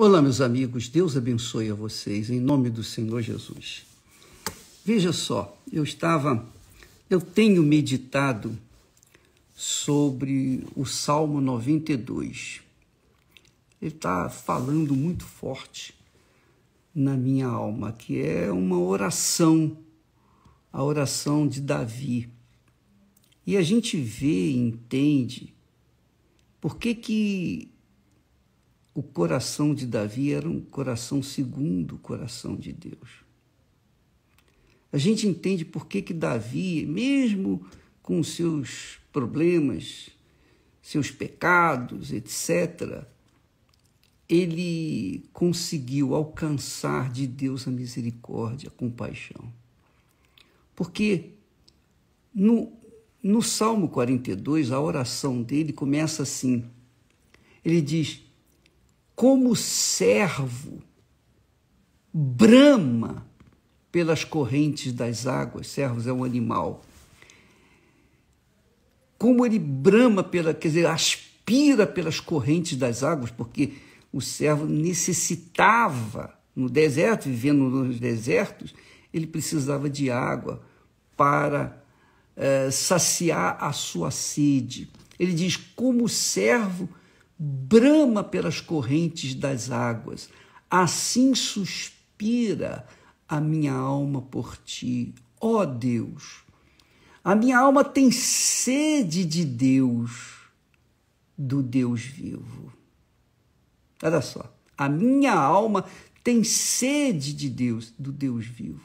Olá, meus amigos, Deus abençoe a vocês, em nome do Senhor Jesus. Veja só, eu estava, eu tenho meditado sobre o Salmo 92. Ele está falando muito forte na minha alma, que é uma oração, a oração de Davi. E a gente vê e entende por que que o coração de Davi era um coração segundo o coração de Deus. A gente entende por que, que Davi, mesmo com seus problemas, seus pecados, etc., ele conseguiu alcançar de Deus a misericórdia, a compaixão. Porque no, no Salmo 42, a oração dele começa assim: ele diz como servo, brama pelas correntes das águas. Servos é um animal. Como ele brama pela, quer dizer, aspira pelas correntes das águas, porque o servo necessitava no deserto, vivendo nos desertos, ele precisava de água para eh, saciar a sua sede. Ele diz: como servo brama pelas correntes das águas. Assim suspira a minha alma por ti, ó oh Deus. A minha alma tem sede de Deus, do Deus vivo. Olha só, a minha alma tem sede de Deus, do Deus vivo.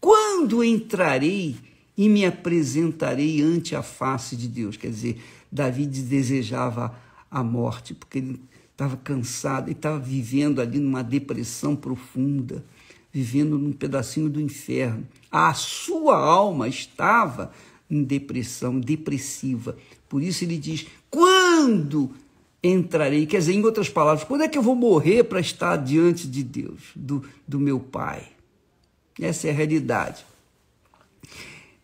Quando entrarei e me apresentarei ante a face de Deus? Quer dizer, Davi desejava a morte, porque ele estava cansado, ele estava vivendo ali numa depressão profunda, vivendo num pedacinho do inferno. A sua alma estava em depressão, depressiva. Por isso ele diz: quando entrarei? Quer dizer, em outras palavras, quando é que eu vou morrer para estar diante de Deus, do, do meu Pai? Essa é a realidade.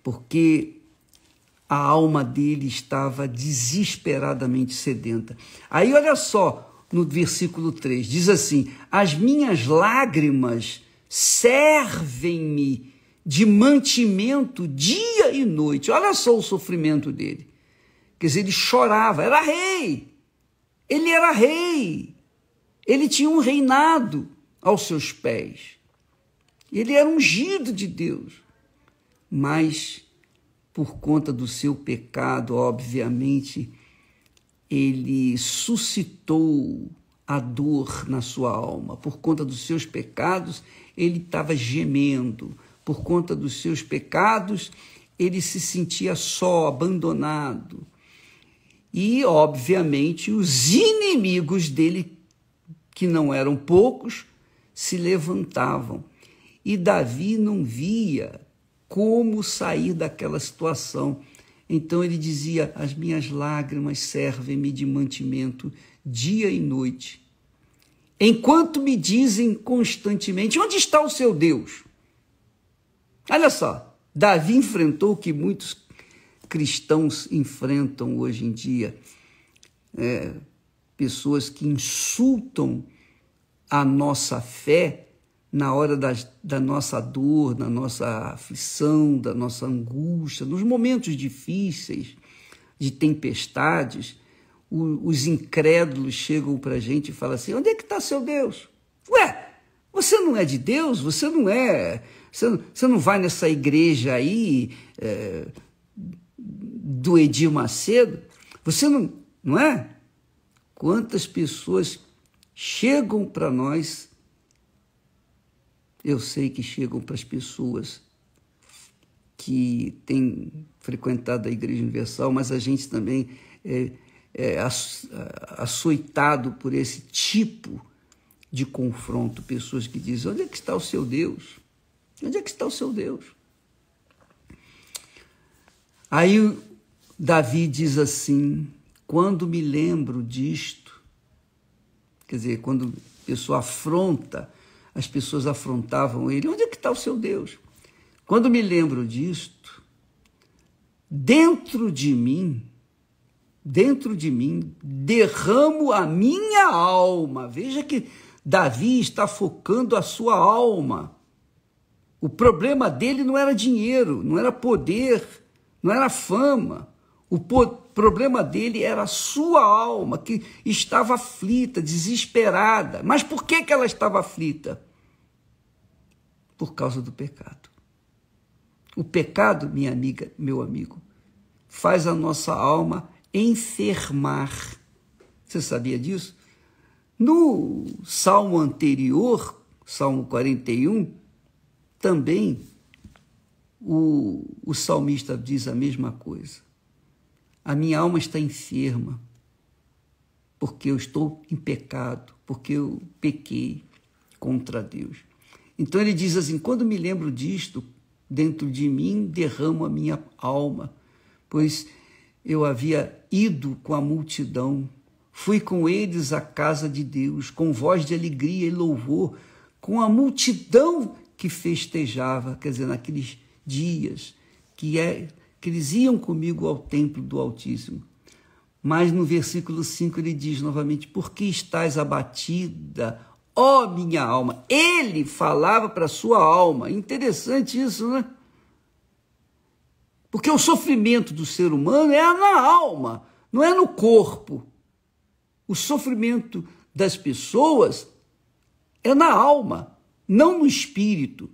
Porque a alma dele estava desesperadamente sedenta. Aí olha só, no versículo 3, diz assim: As minhas lágrimas servem-me de mantimento dia e noite. Olha só o sofrimento dele. Quer dizer, ele chorava, era rei. Ele era rei. Ele tinha um reinado aos seus pés. Ele era ungido de Deus. Mas por conta do seu pecado, obviamente, ele suscitou a dor na sua alma. Por conta dos seus pecados, ele estava gemendo. Por conta dos seus pecados, ele se sentia só, abandonado. E, obviamente, os inimigos dele, que não eram poucos, se levantavam. E Davi não via como sair daquela situação. Então ele dizia: As minhas lágrimas servem-me de mantimento dia e noite. Enquanto me dizem constantemente: Onde está o seu Deus? Olha só, Davi enfrentou o que muitos cristãos enfrentam hoje em dia: é, pessoas que insultam a nossa fé na hora da nossa dor, da nossa aflição, da nossa angústia, nos momentos difíceis, de tempestades, o, os incrédulos chegam para a gente e falam assim: onde é que está seu Deus? Ué, você não é de Deus? Você não é. Você, você não vai nessa igreja aí é, do Edir Macedo? Você não. Não é? Quantas pessoas chegam para nós eu sei que chegam para as pessoas que têm frequentado a Igreja Universal, mas a gente também é, é açoitado por esse tipo de confronto. Pessoas que dizem: onde é que está o seu Deus? Onde é que está o seu Deus? Aí Davi diz assim: quando me lembro disto, quer dizer, quando a pessoa afronta as pessoas afrontavam ele. Onde é que está o seu Deus? Quando me lembro disto, dentro de mim, dentro de mim, derramo a minha alma. Veja que Davi está focando a sua alma. O problema dele não era dinheiro, não era poder, não era fama. O, poder problema dele era a sua alma que estava aflita, desesperada. Mas por que, que ela estava aflita? Por causa do pecado. O pecado, minha amiga, meu amigo, faz a nossa alma enfermar. Você sabia disso? No salmo anterior, Salmo 41, também o, o salmista diz a mesma coisa. A minha alma está enferma, porque eu estou em pecado, porque eu pequei contra Deus. Então ele diz assim: quando me lembro disto, dentro de mim derramo a minha alma, pois eu havia ido com a multidão, fui com eles à casa de Deus, com voz de alegria e louvor, com a multidão que festejava, quer dizer, naqueles dias que é que eles iam comigo ao templo do Altíssimo. Mas no versículo 5 ele diz novamente: Por que estás abatida, ó minha alma? Ele falava para sua alma. Interessante isso, né? Porque o sofrimento do ser humano é na alma, não é no corpo. O sofrimento das pessoas é na alma, não no espírito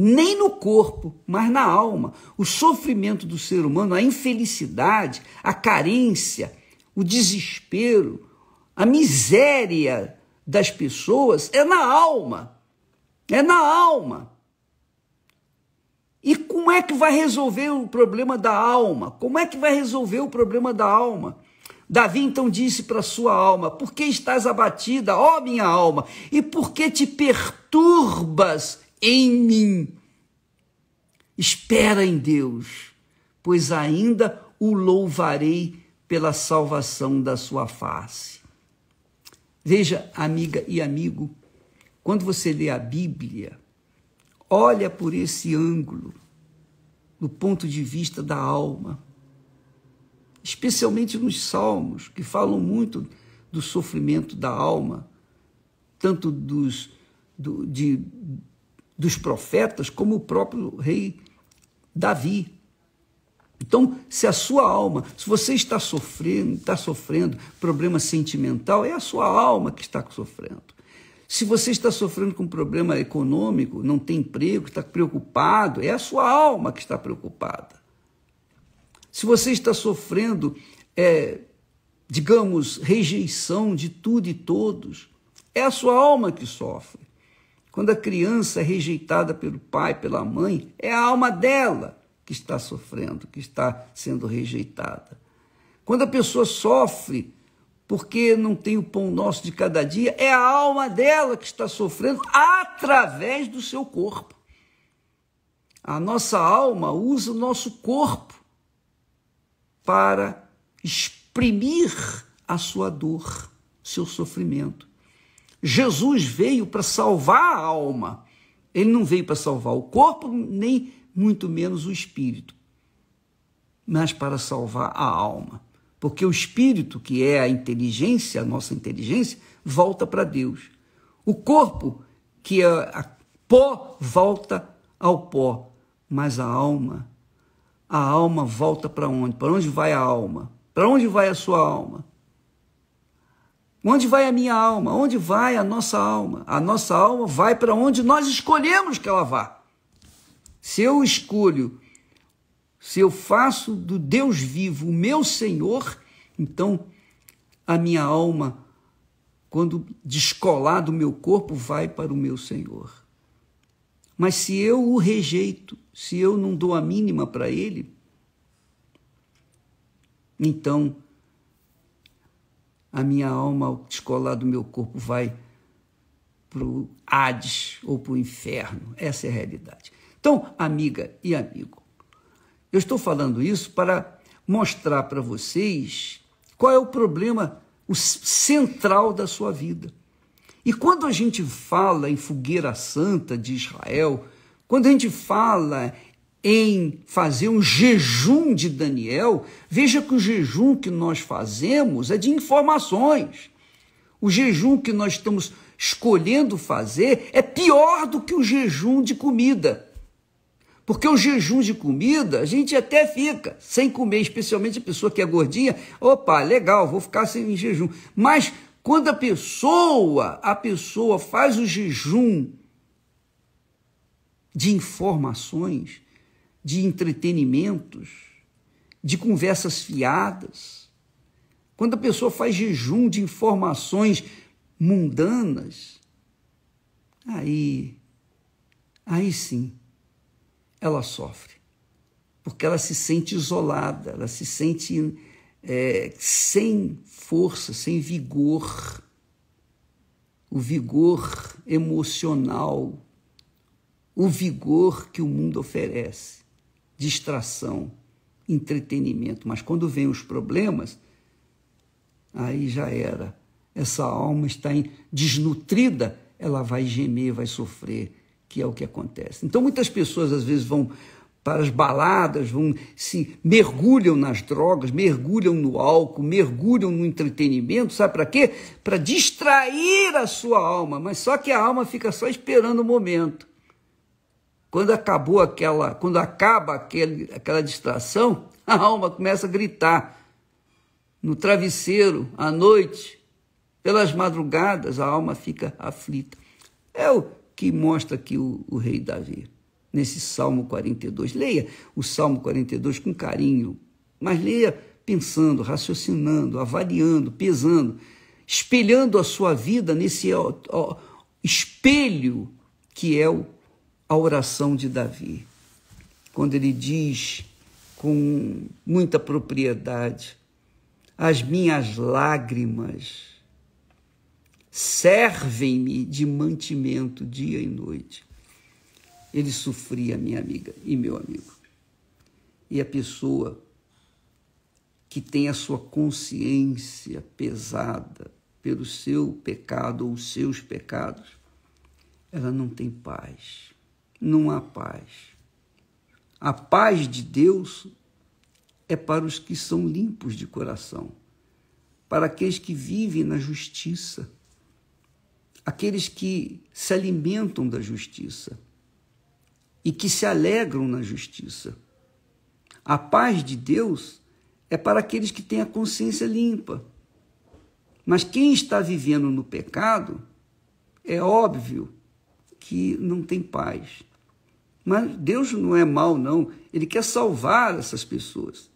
nem no corpo, mas na alma. O sofrimento do ser humano, a infelicidade, a carência, o desespero, a miséria das pessoas é na alma. É na alma. E como é que vai resolver o problema da alma? Como é que vai resolver o problema da alma? Davi então disse para sua alma: Por que estás abatida, ó minha alma? E por que te perturbas em mim. Espera em Deus, pois ainda o louvarei pela salvação da sua face. Veja, amiga e amigo, quando você lê a Bíblia, olha por esse ângulo, do ponto de vista da alma, especialmente nos Salmos, que falam muito do sofrimento da alma, tanto dos, do, de, dos profetas, como o próprio rei Davi. Então, se a sua alma, se você está sofrendo, está sofrendo problema sentimental, é a sua alma que está sofrendo. Se você está sofrendo com problema econômico, não tem emprego, está preocupado, é a sua alma que está preocupada. Se você está sofrendo, é, digamos, rejeição de tudo e todos, é a sua alma que sofre. Quando a criança é rejeitada pelo pai, pela mãe, é a alma dela que está sofrendo, que está sendo rejeitada. Quando a pessoa sofre porque não tem o pão nosso de cada dia, é a alma dela que está sofrendo através do seu corpo. A nossa alma usa o nosso corpo para exprimir a sua dor, seu sofrimento. Jesus veio para salvar a alma. Ele não veio para salvar o corpo, nem muito menos o espírito, mas para salvar a alma. Porque o espírito, que é a inteligência, a nossa inteligência, volta para Deus. O corpo, que é pó, volta ao pó, mas a alma, a alma volta para onde? Para onde vai a alma? Para onde vai a sua alma? Onde vai a minha alma? Onde vai a nossa alma? A nossa alma vai para onde nós escolhemos que ela vá. Se eu escolho, se eu faço do Deus vivo o meu Senhor, então a minha alma, quando descolar do meu corpo, vai para o meu Senhor. Mas se eu o rejeito, se eu não dou a mínima para ele, então a minha alma, ao descolar do meu corpo, vai para o Hades ou para o inferno. Essa é a realidade. Então, amiga e amigo, eu estou falando isso para mostrar para vocês qual é o problema o central da sua vida. E quando a gente fala em fogueira santa de Israel, quando a gente fala em fazer um jejum de Daniel, veja que o jejum que nós fazemos é de informações. O jejum que nós estamos escolhendo fazer é pior do que o jejum de comida. Porque o jejum de comida, a gente até fica sem comer, especialmente a pessoa que é gordinha. Opa, legal, vou ficar sem jejum. Mas quando a pessoa, a pessoa faz o jejum de informações, de entretenimentos, de conversas fiadas, quando a pessoa faz jejum de informações mundanas, aí, aí sim, ela sofre, porque ela se sente isolada, ela se sente é, sem força, sem vigor, o vigor emocional, o vigor que o mundo oferece distração, entretenimento. Mas quando vem os problemas, aí já era. Essa alma está desnutrida, ela vai gemer, vai sofrer, que é o que acontece. Então muitas pessoas às vezes vão para as baladas, vão se mergulham nas drogas, mergulham no álcool, mergulham no entretenimento, sabe para quê? Para distrair a sua alma, mas só que a alma fica só esperando o momento. Quando acabou aquela, quando acaba aquele, aquela distração, a alma começa a gritar. No travesseiro, à noite, pelas madrugadas, a alma fica aflita. É o que mostra aqui o, o rei Davi, nesse Salmo 42. Leia o Salmo 42 com carinho, mas leia pensando, raciocinando, avaliando, pesando, espelhando a sua vida nesse ó, ó, espelho que é o a oração de Davi, quando ele diz com muita propriedade: As minhas lágrimas servem-me de mantimento dia e noite. Ele sofria, minha amiga e meu amigo. E a pessoa que tem a sua consciência pesada pelo seu pecado ou seus pecados, ela não tem paz não há paz. A paz de Deus é para os que são limpos de coração, para aqueles que vivem na justiça, aqueles que se alimentam da justiça e que se alegram na justiça. A paz de Deus é para aqueles que têm a consciência limpa. Mas quem está vivendo no pecado, é óbvio que não tem paz. Mas Deus não é mal, não. Ele quer salvar essas pessoas.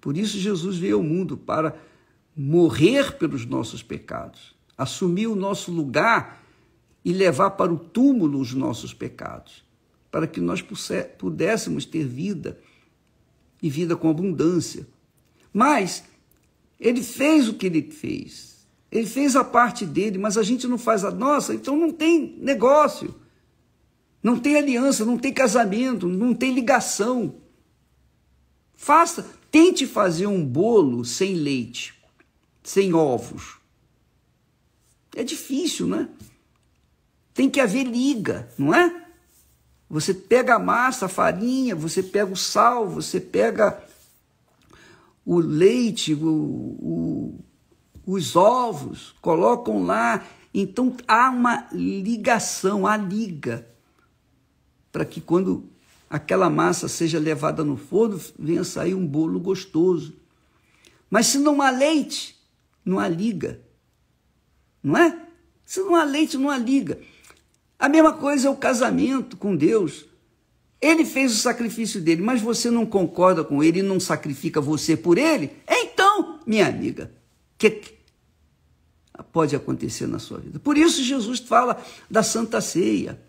Por isso, Jesus veio ao mundo para morrer pelos nossos pecados, assumir o nosso lugar e levar para o túmulo os nossos pecados, para que nós pudéssemos ter vida e vida com abundância. Mas ele fez o que ele fez. Ele fez a parte dele, mas a gente não faz a nossa, então não tem negócio. Não tem aliança, não tem casamento, não tem ligação. Faça, tente fazer um bolo sem leite, sem ovos. É difícil, né? Tem que haver liga, não é? Você pega a massa, a farinha, você pega o sal, você pega o leite, o, o, os ovos, colocam lá. Então há uma ligação, há liga para que quando aquela massa seja levada no forno, venha sair um bolo gostoso. Mas se não há leite, não há liga. Não é? Se não há leite, não há liga. A mesma coisa é o casamento com Deus. Ele fez o sacrifício dele, mas você não concorda com ele e não sacrifica você por ele? Então, minha amiga, o que pode acontecer na sua vida? Por isso Jesus fala da Santa Ceia.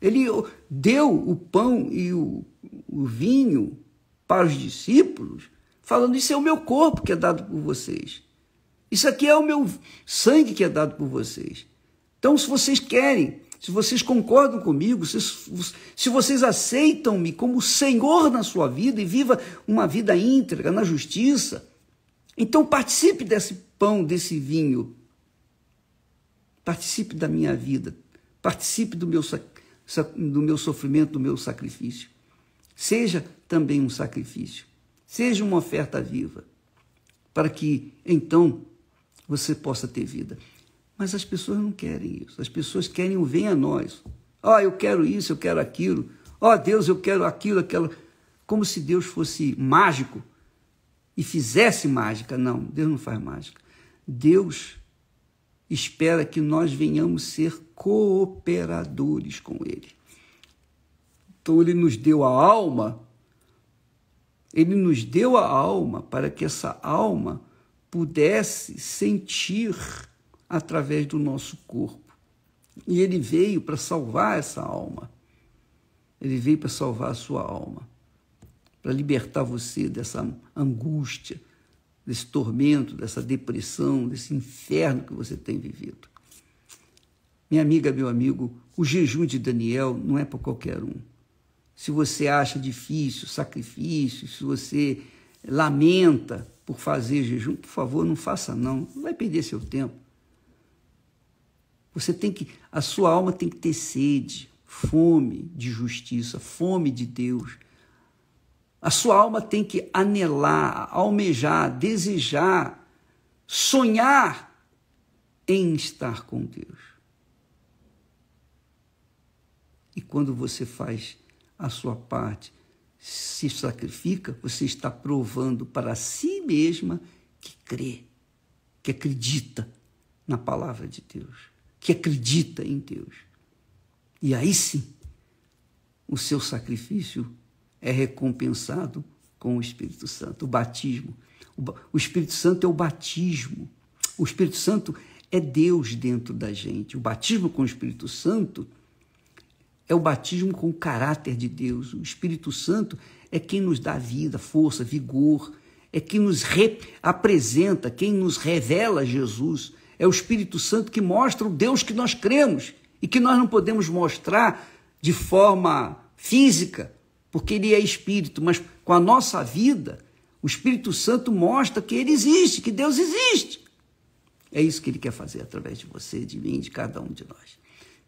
Ele deu o pão e o, o vinho para os discípulos, falando: Isso é o meu corpo que é dado por vocês. Isso aqui é o meu sangue que é dado por vocês. Então, se vocês querem, se vocês concordam comigo, se, se vocês aceitam-me como Senhor na sua vida e viva uma vida íntegra, na justiça, então participe desse pão, desse vinho. Participe da minha vida. Participe do meu sacrifício do meu sofrimento, do meu sacrifício. Seja também um sacrifício, seja uma oferta viva, para que então você possa ter vida. Mas as pessoas não querem isso. As pessoas querem o venha a nós. Ó, oh, ah, eu quero isso, eu quero aquilo. Ó, oh, ah, Deus, eu quero aquilo, aquela. Como se Deus fosse mágico e fizesse mágica. Não, Deus não faz mágica. Deus espera que nós venhamos ser cooperadores com Ele. Então, Ele nos deu a alma, Ele nos deu a alma para que essa alma pudesse sentir através do nosso corpo. E Ele veio para salvar essa alma. Ele veio para salvar a sua alma, para libertar você dessa angústia, desse tormento, dessa depressão, desse inferno que você tem vivido. Minha amiga, meu amigo, o jejum de Daniel não é para qualquer um. Se você acha difícil sacrifício, se você lamenta por fazer jejum, por favor, não faça não, não vai perder seu tempo. Você tem que, a sua alma tem que ter sede, fome de justiça, fome de Deus a sua alma tem que anelar, almejar, desejar, sonhar em estar com Deus. E quando você faz a sua parte, se sacrifica, você está provando para si mesma que crê, que acredita na palavra de Deus, que acredita em Deus. E aí sim, o seu sacrifício é recompensado com o Espírito Santo, o batismo. O Espírito Santo é o batismo. O Espírito Santo é Deus dentro da gente. O batismo com o Espírito Santo é o batismo com o caráter de Deus. O Espírito Santo é quem nos dá vida, força, vigor, é quem nos apresenta, quem nos revela Jesus. É o Espírito Santo que mostra o Deus que nós cremos e que nós não podemos mostrar de forma física, porque ele é espírito, mas com a nossa vida, o Espírito Santo mostra que ele existe, que Deus existe. É isso que ele quer fazer através de você, de mim, de cada um de nós.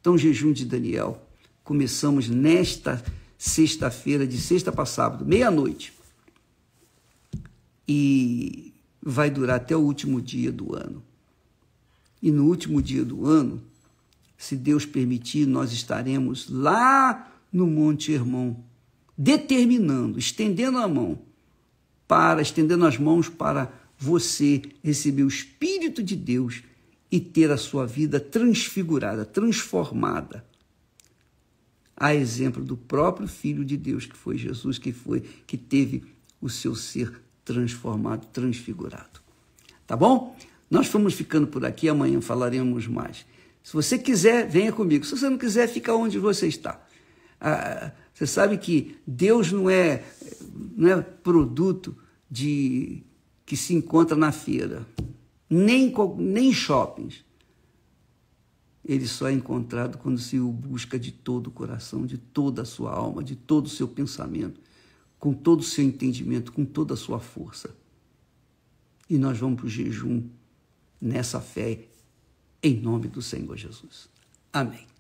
Então, jejum de Daniel, começamos nesta sexta-feira, de sexta para sábado, meia-noite. E vai durar até o último dia do ano. E no último dia do ano, se Deus permitir, nós estaremos lá no Monte Hermon, determinando, estendendo a mão para, estendendo as mãos para você receber o Espírito de Deus e ter a sua vida transfigurada, transformada. A exemplo do próprio Filho de Deus, que foi Jesus, que foi, que teve o seu ser transformado, transfigurado. Tá bom? Nós fomos ficando por aqui, amanhã falaremos mais. Se você quiser, venha comigo. Se você não quiser, fica onde você está. Ah, você sabe que Deus não é, não é produto de que se encontra na feira, nem, nem shoppings. Ele só é encontrado quando se o busca de todo o coração, de toda a sua alma, de todo o seu pensamento, com todo o seu entendimento, com toda a sua força. E nós vamos para o jejum nessa fé, em nome do Senhor Jesus. Amém.